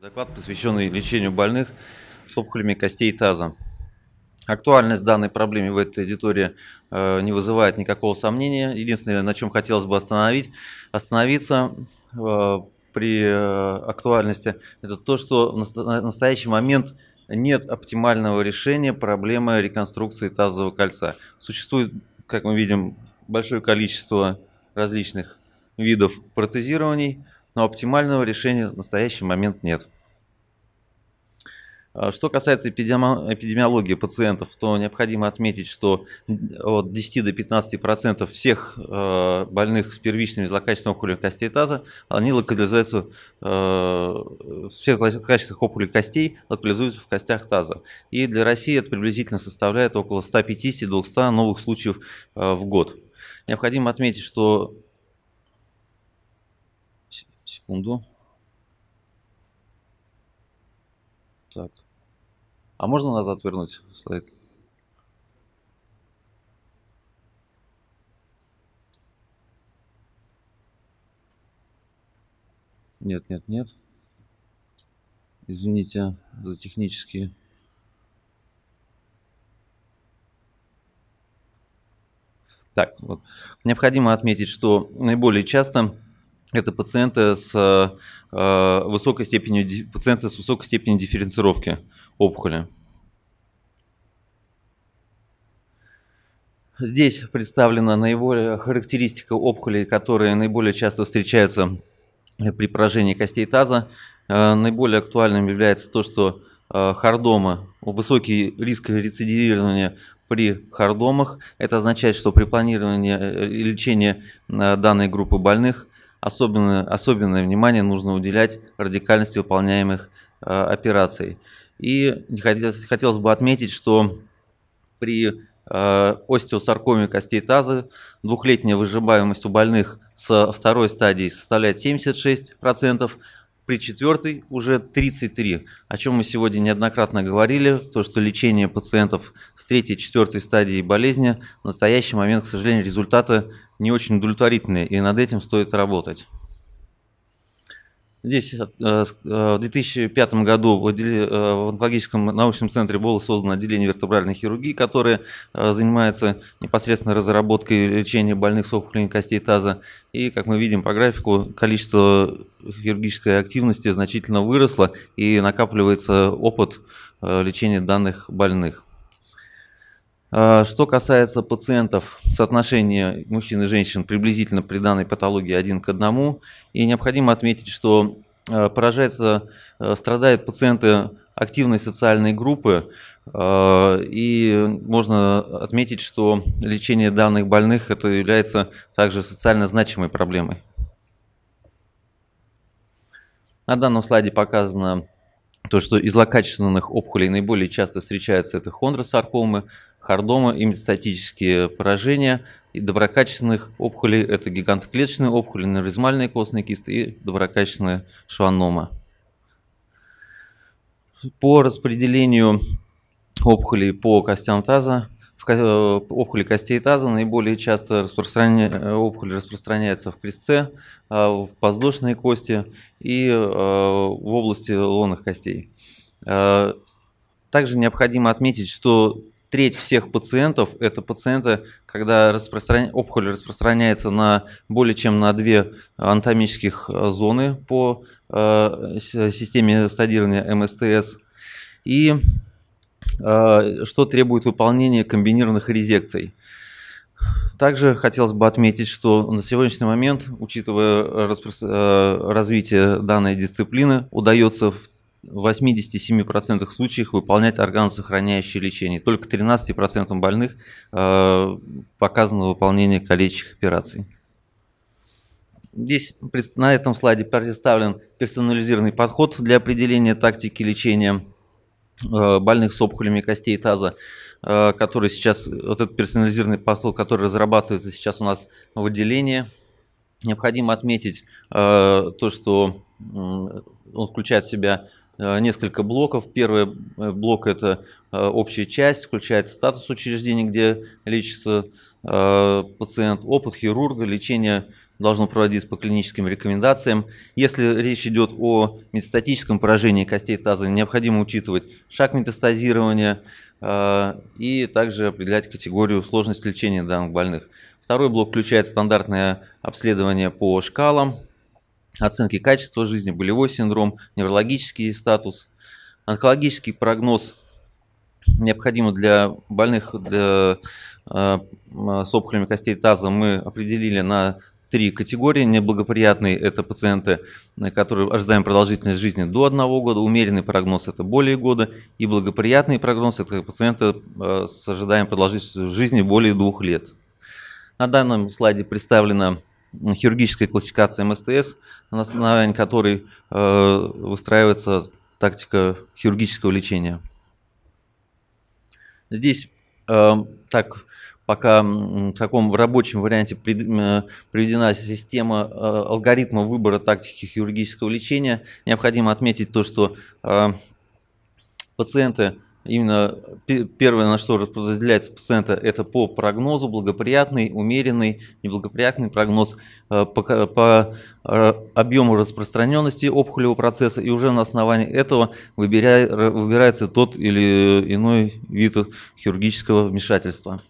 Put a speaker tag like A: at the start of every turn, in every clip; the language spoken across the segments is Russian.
A: Доклад, посвященный лечению больных с опухолями костей и таза. Актуальность данной проблемы в этой аудитории э, не вызывает никакого сомнения. Единственное, на чем хотелось бы остановить, остановиться э, при э, актуальности, это то, что в настоящий момент нет оптимального решения проблемы реконструкции тазового кольца. Существует, как мы видим, большое количество различных видов протезирований – но оптимального решения в настоящий момент нет. А, что касается эпидемиологии пациентов, то необходимо отметить, что от 10 до 15% всех а, больных с первичными злокачественными опухолями костей таза, они локализуются, а, все злокачественных опухолей костей локализуются в костях таза. И для России это приблизительно составляет около 150-200 новых случаев в год. Необходимо отметить, что секунду. Так. А можно назад вернуть слайд? Нет, нет, нет. Извините за технические Так, вот. Необходимо отметить, что наиболее часто это пациенты с э, высокой степенью пациенты с высокой степенью дифференцировки опухоли. Здесь представлена наиболее характеристика опухолей, которые наиболее часто встречаются э, при поражении костей таза. Э, наиболее актуальным является то, что хардома, высокий риск рецидивирования при хардомах. Это означает, что при планировании лечения данной группы больных Особенно, особенное внимание нужно уделять радикальности выполняемых э, операций. И хотелось бы отметить, что при э, остеосаркоме костей таза двухлетняя выживаемость у больных со второй стадии составляет 76%, при четвертой уже 33, о чем мы сегодня неоднократно говорили, то, что лечение пациентов с третьей четвертой стадии болезни в настоящий момент, к сожалению, результаты не очень удовлетворительные, и над этим стоит работать. Здесь э, э, в 2005 году в, э, в онкологическом научном центре было создано отделение вертебральной хирургии, которое занимается непосредственно разработкой и лечением больных с опухолью костей таза. И, как мы видим по графику, количество хирургической активности значительно выросло и накапливается опыт лечения данных больных. А, что касается пациентов, соотношение мужчин и женщин приблизительно при данной патологии один к одному. И необходимо отметить, что а, поражается, а, страдают пациенты активной социальной группы. И можно отметить, что лечение данных больных это является также социально значимой проблемой. На данном слайде показано то, что из злокачественных опухолей наиболее часто встречаются это хондросаркомы, хардома, имидостатические поражения и доброкачественных опухолей. Это гигантоклеточные опухоли, нерезмальные костные кисты и доброкачественные шванома. По распределению опухолей по костям таза, в э, опухоли костей таза наиболее часто распространя... Э, опухоль распространяется в крестце, а, в воздушные кости и э, в области лонных костей. Также необходимо отметить, что треть всех пациентов – это пациенты, когда распростран... опухоль распространяется на более чем на две анатомических э, зоны по э, системе стадирования МСТС. И э, что требует выполнения комбинированных резекций. Также хотелось бы отметить, что на сегодняшний момент, учитывая распро... Э, развитие данной дисциплины, удается в в 87% случаев выполнять органосохраняющее лечение. Только 13% больных э, показано выполнение калечащих операций. Здесь на этом слайде представлен персонализированный подход для определения тактики лечения э, больных с опухолями костей таза, э, который сейчас, вот этот персонализированный подход, который разрабатывается сейчас у нас в отделении. Необходимо отметить э, то, что он включает в себя Э, несколько блоков. Первый э, блок – это э, общая часть, включает статус учреждения, где лечится пациент, опыт хирурга, лечение должно проводиться по клиническим рекомендациям. Если речь идет о метастатическом поражении костей таза, необходимо учитывать шаг метастазирования и также определять категорию сложности лечения данных больных. Второй блок включает стандартное обследование по шкалам, оценки качества жизни, болевой синдром, неврологический статус, онкологический прогноз необходимо для больных для, э, с опухолями костей таза мы определили на три категории. Неблагоприятные – это пациенты, э, которые ожидаем продолжительность жизни до одного года, умеренный прогноз – это более года, и благоприятный прогноз – это пациенты э, с ожидаемой продолжительностью жизни более двух лет. На данном слайде представлена хирургической классификации МСТС, на основании которой э, выстраивается тактика хирургического лечения. Здесь э, так пока в таком рабочем варианте э, приведена система алгоритма выбора тактики хирургического лечения. Необходимо отметить то, что пациенты именно первое, на что подразделяется пациента, это по прогнозу благоприятный, умеренный, неблагоприятный прогноз э, по, по э, объему распространенности опухолевого процесса, и уже на основании этого выбирай, выбирается тот или иной вид хирургического вмешательства.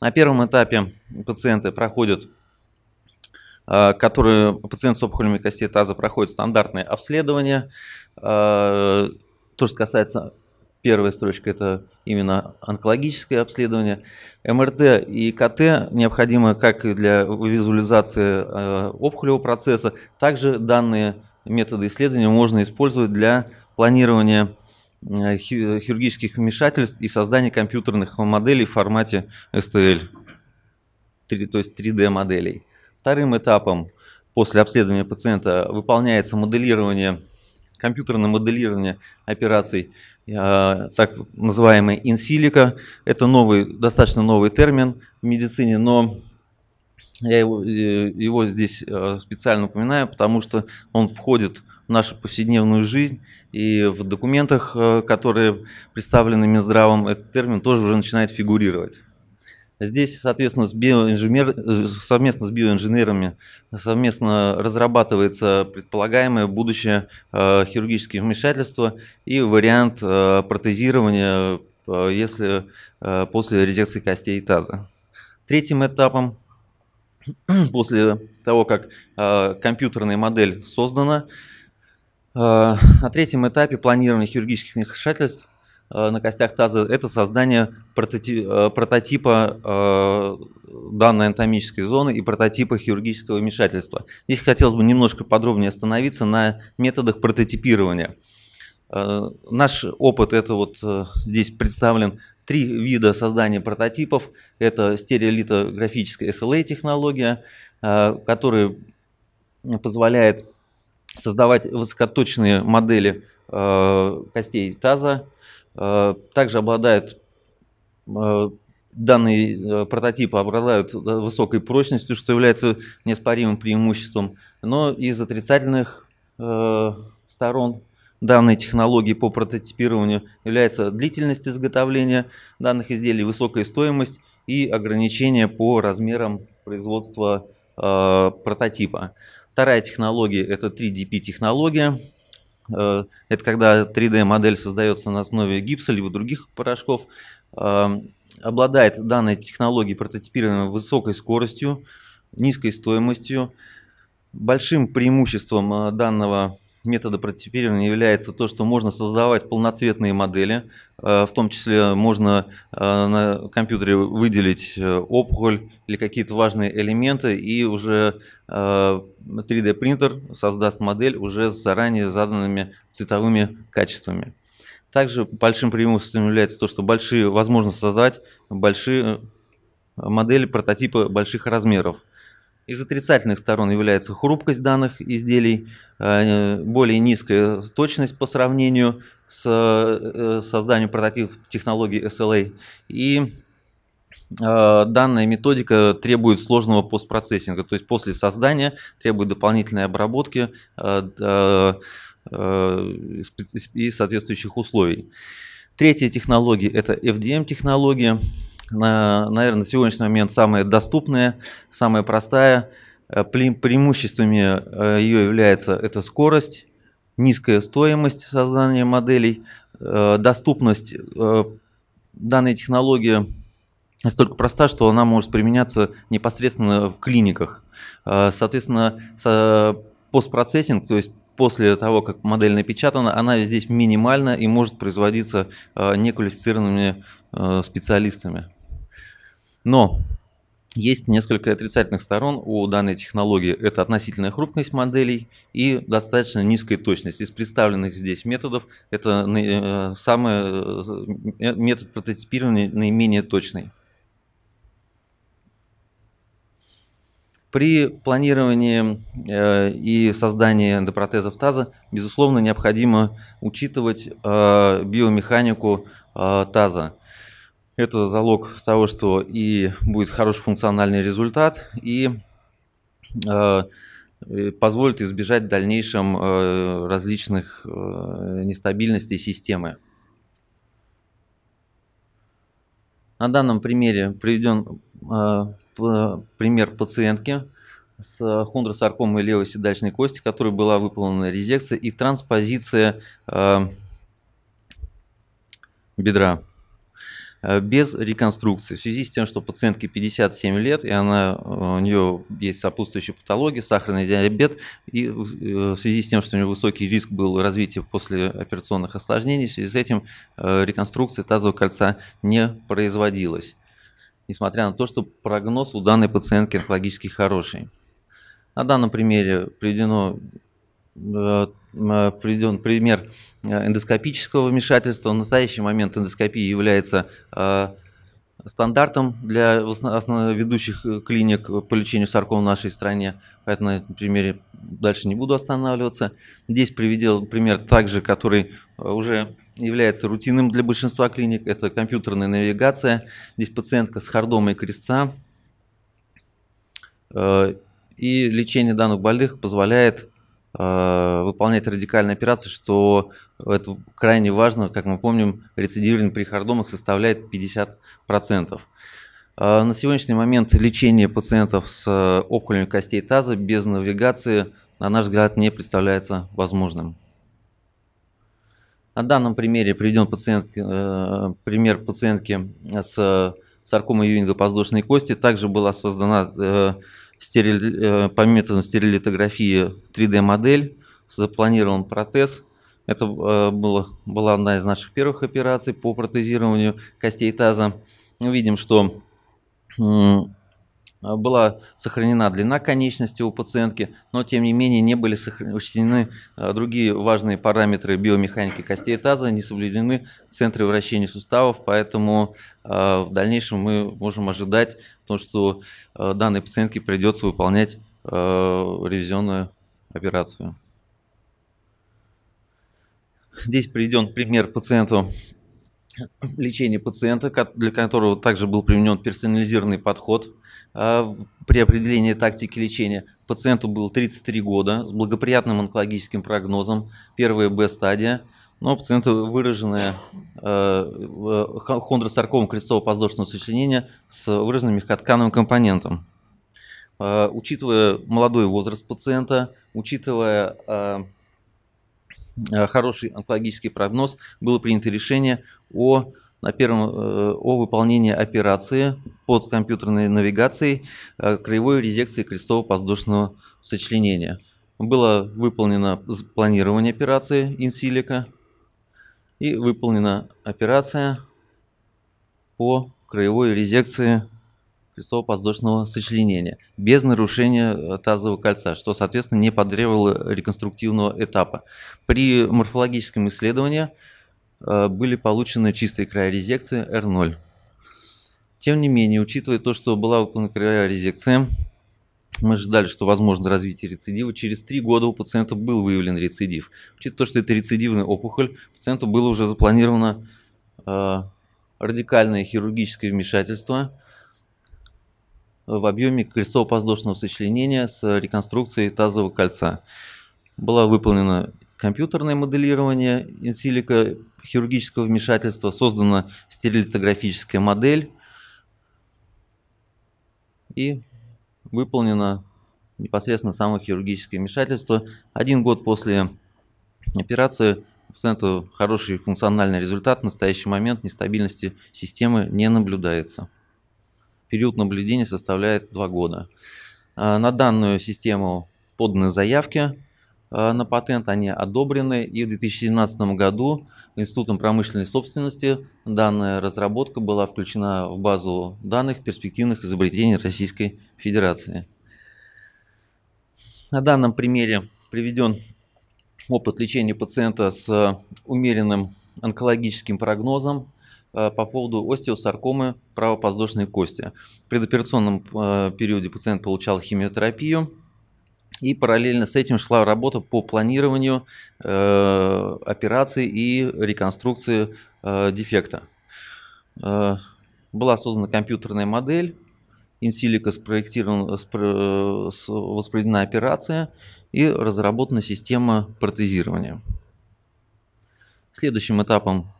A: На первом этапе пациенты проходят Э, которые пациент с опухолями костей таза проходит стандартное обследование. Э, то, что касается первой строчки, это именно онкологическое обследование. МРТ и КТ необходимы как для визуализации э, опухолевого процесса, также данные методы исследования можно использовать для планирования хирургических вмешательств и создания компьютерных моделей в формате STL, то есть 3D-моделей. Вторым этапом после обследования пациента выполняется моделирование, компьютерное моделирование операций, э, так называемый инсилика. Это новый, достаточно новый термин в медицине, но я его, э, его здесь э, специально упоминаю, потому что он входит в нашу повседневную жизнь, и в документах, которые представлены Минздравом, этот термин тоже уже начинает фигурировать. Здесь, соответственно, с биоинженер... совместно с биоинженерами совместно разрабатывается предполагаемое будущее э, хирургическое вмешательство и вариант э, протезирования, э, если после резекции костей таза. Третьим этапом после того, как компьютерная модель создана, на третьем этапе планирования хирургических вмешательств Э, на костях таза, это создание э, прототипа, прототипа э, данной анатомической зоны и прототипа хирургического вмешательства. Здесь хотелось бы немножко подробнее остановиться на методах прототипирования. Наш опыт, это вот здесь представлен три вида создания прототипов. Это стереолитографическая SLA-технология, которая позволяет создавать высокоточные модели костей таза, Э, также обладает э, данные э, прототипы обладают высокой прочностью, что является неоспоримым преимуществом. Но из отрицательных сторон данной технологии по прототипированию является длительность изготовления данных изделий, высокая стоимость и ограничения по размерам производства прототипа. Вторая технология – это 3DP-технология. Э, это когда 3D-модель создается на основе гипса либо других порошков, эм, обладает данной технологией прототипирования высокой скоростью, низкой стоимостью. Большим преимуществом э, данного метода прототипирования является то, что можно создавать полноцветные модели, э, в том числе можно э, на компьютере выделить э, опухоль или какие-то важные элементы, и уже 3D-принтер создаст модель уже с заранее заданными цветовыми качествами. Также большим преимуществом является то, что большие, возможно создать большие модели прототипы больших размеров – из отрицательных сторон является хрупкость данных изделий, э, более низкая точность по сравнению с э, созданием прототипов технологии SLA. И э, данная методика требует сложного постпроцессинга, то есть после создания требует дополнительной обработки и соответствующих условий. Третья технология – это FDM-технология наверное, на сегодняшний момент самая доступная, самая простая. Э, преимуществами э, ее является это скорость, низкая стоимость создания моделей, э, доступность данной технологии настолько проста, что она может применяться непосредственно в клиниках. Соответственно, постпроцессинг, то есть после того, как модель напечатана, она здесь минимальна и может производиться неквалифицированными специалистами. Но есть несколько отрицательных сторон у данной технологии. Это относительная хрупкость моделей и достаточно низкая точность. Из представленных здесь методов, это э, самый э, метод прототипирования наименее точный. При планировании э, и создании допротезов таза, безусловно, необходимо учитывать биомеханику таза это залог того, что и будет хороший функциональный результат, и э, э, позволит избежать в дальнейшем э, различных нестабильностей системы. На данном примере приведен пример пациентки с хондросаркомой левой седальчной кости, которой была выполнена резекция и транспозиция бедра. Э, без реконструкции. В связи с тем, что пациентке 57 лет, и она, э, у нее есть сопутствующие патологии, сахарный диабет, и э, в связи с тем, что у нее высокий риск был развития после операционных осложнений, в связи с этим реконструкция тазового кольца не производилась. Несмотря на то, что прогноз у данной пациентки онкологически хороший. На данном примере приведено Э, приведен пример э, эндоскопического вмешательства. В настоящий момент эндоскопия является э, стандартом для ведущих клиник по лечению сарком в нашей стране. Поэтому на этом примере дальше не буду останавливаться. Здесь приведен пример также, который уже является рутинным для большинства клиник. Это компьютерная навигация. Здесь пациентка с хардомой крестца. И лечение данных больных позволяет Э, выполнять радикальные операции, что это крайне важно. Как мы помним, при хордомах составляет 50%. Э, на сегодняшний момент лечение пациентов с э, опухолями костей таза без навигации, на наш взгляд, не представляется возможным. На данном примере приведен пациент, пример пациентки с саркомой Юинга подвздошной кости. Также была создана стерили, э, по методам стереолитографии 3D-модель, запланирован протез. Это э, было, была одна из наших первых операций по протезированию костей таза. Мы видим, что была сохранена длина конечности у пациентки, но тем не менее не были учтены э, другие важные параметры биомеханики костей таза, не соблюдены центры вращения суставов, поэтому в дальнейшем мы можем ожидать потому что э, данной пациентке придется выполнять э, ревизионную операцию. Здесь приведен пример пациенту лечения пациента, для которого также был применен персонализированный подход э, при определении тактики лечения. Пациенту было 33 года с благоприятным онкологическим прогнозом, первая Б-стадия – но у пациента выраженная э, хондросаркома крестово-поздошного сочленения с выраженным мягкоткановым компонентом. Э, учитывая молодой возраст пациента, учитывая э, э, хороший онкологический прогноз, было принято решение о, на первом, о выполнении операции под компьютерной навигацией краевой резекции крестово-поздушного сочленения. Было выполнено планирование операции инсилика, и выполнена операция по краевой резекции крестово-поздошного сочленения без нарушения э, тазового кольца, что, соответственно, не потребовало реконструктивного этапа. При морфологическом исследовании э, были получены чистые края резекции R0. Тем не менее, учитывая то, что была выполнена краевая резекция, мы ожидали, что возможно развитие рецидива. Через три года у пациента был выявлен рецидив. Учитывая то, что это рецидивная опухоль, пациенту было уже запланировано э, радикальное хирургическое вмешательство в объеме крестово-воздушного сочленения с реконструкцией тазового кольца. Было выполнено компьютерное моделирование инсилика хирургического вмешательства, создана стереолитографическая модель и выполнено непосредственно само хирургическое вмешательство. Один год после операции пациенту хороший функциональный результат. В настоящий момент нестабильности системы не наблюдается. Период наблюдения составляет два года. А, на данную систему поданы заявки Э, на патент, они одобрены, и в 2017 году Институтом промышленной собственности данная разработка была включена в базу данных перспективных изобретений Российской Федерации. На данном примере приведен опыт лечения пациента с умеренным онкологическим прогнозом э, по поводу остеосаркомы правопоздошной кости. В предоперационном э, периоде пациент получал химиотерапию, и параллельно с этим шла работа по планированию э, операций и реконструкции э, дефекта. Э, была создана компьютерная модель, инсилика спроектирована, спро, воспроизведена операция и разработана система протезирования. Следующим этапом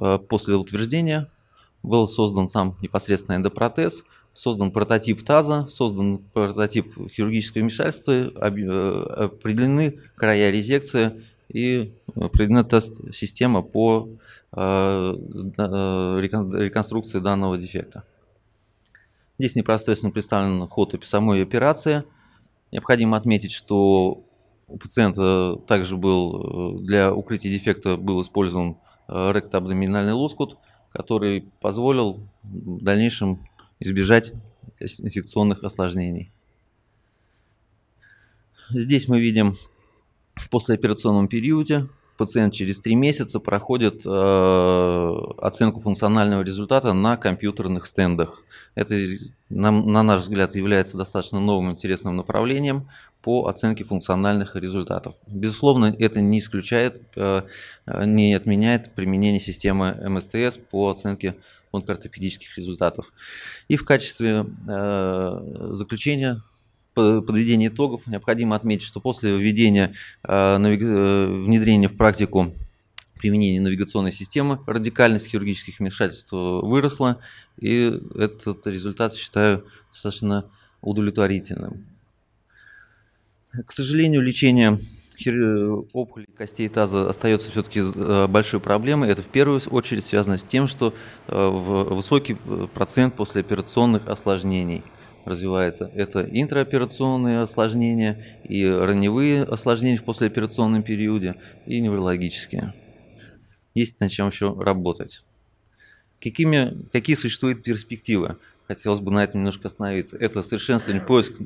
A: э, после утверждения был создан сам непосредственно эндопротез – создан прототип таза, создан прототип хирургического вмешательства, э, определены края резекции и э, определена тест-система по э, реконструкции данного дефекта. Здесь непосредственно представлен ход самой операции. Необходимо отметить, что у пациента также был для укрытия дефекта был использован ректоабдоминальный лоскут, который позволил в дальнейшем избежать инфекционных осложнений. Здесь мы видим в послеоперационном периоде пациент через три месяца проходит э, оценку функционального результата на компьютерных стендах. Это, на, на наш взгляд, является достаточно новым интересным направлением по оценке функциональных результатов. Безусловно, это не исключает, э, не отменяет применение системы МСТС по оценке онкоортопедических результатов. И в качестве э, заключения подведения итогов необходимо отметить, что после введения, э, э, внедрения в практику применения навигационной системы радикальность хирургических вмешательств э, выросла, и этот результат считаю достаточно удовлетворительным. К сожалению, лечение опухолей костей таза остается все-таки большой проблемой. Это в первую очередь связано с тем, что высокий процент послеоперационных осложнений – развивается. Это интраоперационные осложнения и раневые осложнения в послеоперационном периоде, и неврологические. Есть над чем еще работать. Какими, какие существуют перспективы? Хотелось бы на этом немножко остановиться. Это совершенствование поиск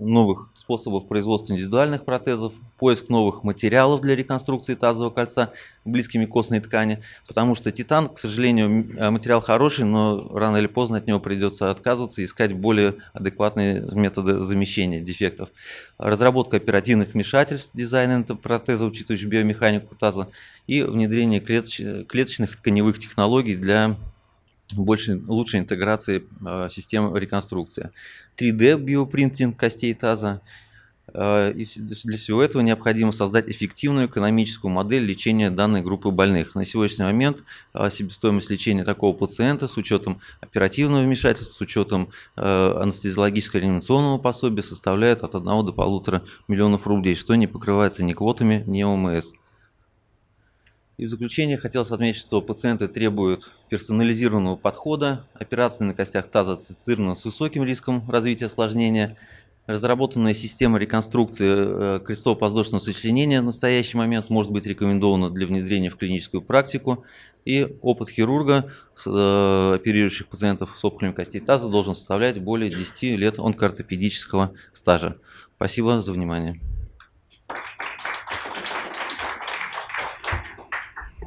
A: новых способов производства индивидуальных протезов, поиск новых материалов для реконструкции тазового кольца близкими костной ткани, потому что титан, к сожалению, э, материал хороший, но рано или поздно от него придется отказываться и искать более адекватные методы замещения дефектов. Разработка оперативных вмешательств дизайна протеза, учитывающих биомеханику таза, и внедрение клеточ клеточных тканевых технологий для большей лучшей интеграции э, систем реконструкции. 3D биопринтинг костей таза. Э, и для всего этого необходимо создать эффективную экономическую модель лечения данной группы больных. На сегодняшний момент э, себестоимость лечения такого пациента с учетом оперативного вмешательства, с учетом э, анестезиологического реанимационного пособия составляет от 1 до 1,5 миллионов рублей, что не покрывается ни квотами, ни ОМС. И в заключение хотелось отметить, что пациенты требуют персонализированного подхода, операции на костях таза ассоциированы с высоким риском развития осложнения, Разработанная система реконструкции э, крестово-поздошного сочленения в настоящий момент может быть рекомендована для внедрения в клиническую практику, и опыт хирурга, э, оперирующих пациентов с опухолем костей таза, должен составлять более 10 лет онкоортопедического стажа. Спасибо за внимание.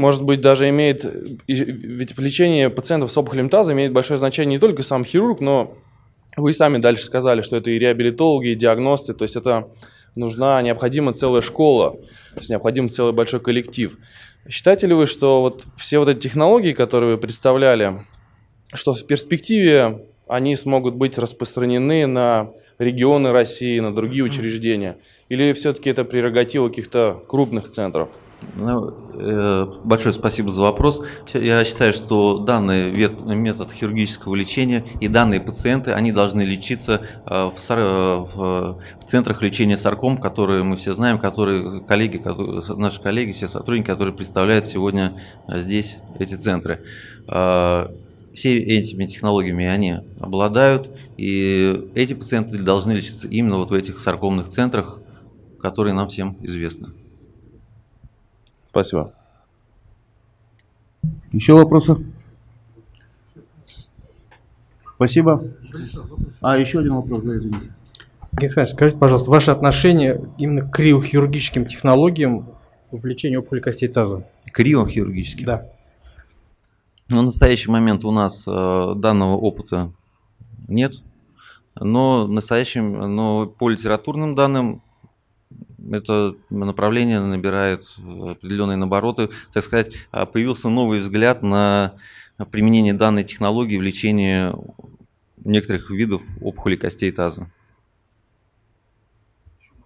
A: может быть, даже имеет, ведь в лечении пациентов с опухолем таза имеет большое значение не только сам хирург, но вы сами дальше сказали, что это и реабилитологи, и диагносты, то есть это нужна, необходима целая школа, то есть необходим целый большой коллектив. Считаете ли вы, что вот все вот эти технологии, которые вы представляли, что в перспективе они смогут быть распространены на регионы России, на другие учреждения? Или все-таки это прерогатива каких-то крупных центров? Ну, э, большое спасибо за вопрос. Я считаю, что данный метод хирургического лечения и данные пациенты, они должны лечиться э, в, э, в, в центрах лечения сарком, которые мы все знаем, которые коллеги, которые, наши коллеги, все сотрудники, которые представляют сегодня э, здесь эти центры. Э, все этими технологиями они обладают, и эти пациенты должны лечиться именно вот в этих саркомных центрах, которые нам всем известны. Спасибо. Еще вопросы? Спасибо. А, еще один вопрос, да, извините. Александр, скажите, пожалуйста, ваше отношение именно к криохирургическим технологиям в лечении опухоли костей таза? Криохирургическим? Да. На ну, настоящий момент у нас э, данного опыта нет, но, настоящим, но по литературным данным это направление набирает э, определенные обороты. Так сказать, а, появился новый взгляд на применение данной технологии в лечении некоторых видов опухоли костей таза.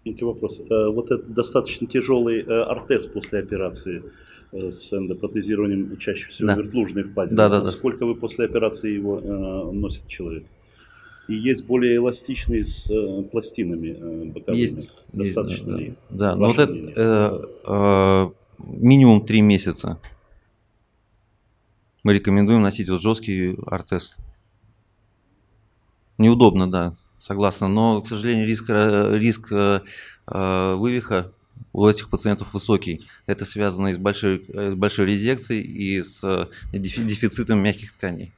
A: Маленький вопрос. Вот этот достаточно тяжелый э, ортез после операции э, с эндопротезированием чаще всего да. вертлужной впадины. Да, да, Сколько вы после операции его носит человек? и есть более эластичные с э, пластинами э, боковыми. Есть. Достаточно есть, ли? Да, да. но вот это э, э, минимум 3 месяца. Мы рекомендуем носить вот жесткий ортез. Неудобно, да, согласна. Но, к сожалению, риск, э, риск э, э, вывиха у этих пациентов высокий. Это связано и с большой, э, с большой резекцией, и с дефицитом мягких тканей.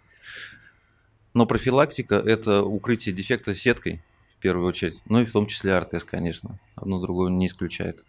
A: Но профилактика – это укрытие дефекта сеткой в первую очередь, ну и в том числе артез, конечно. Одно другое не исключает.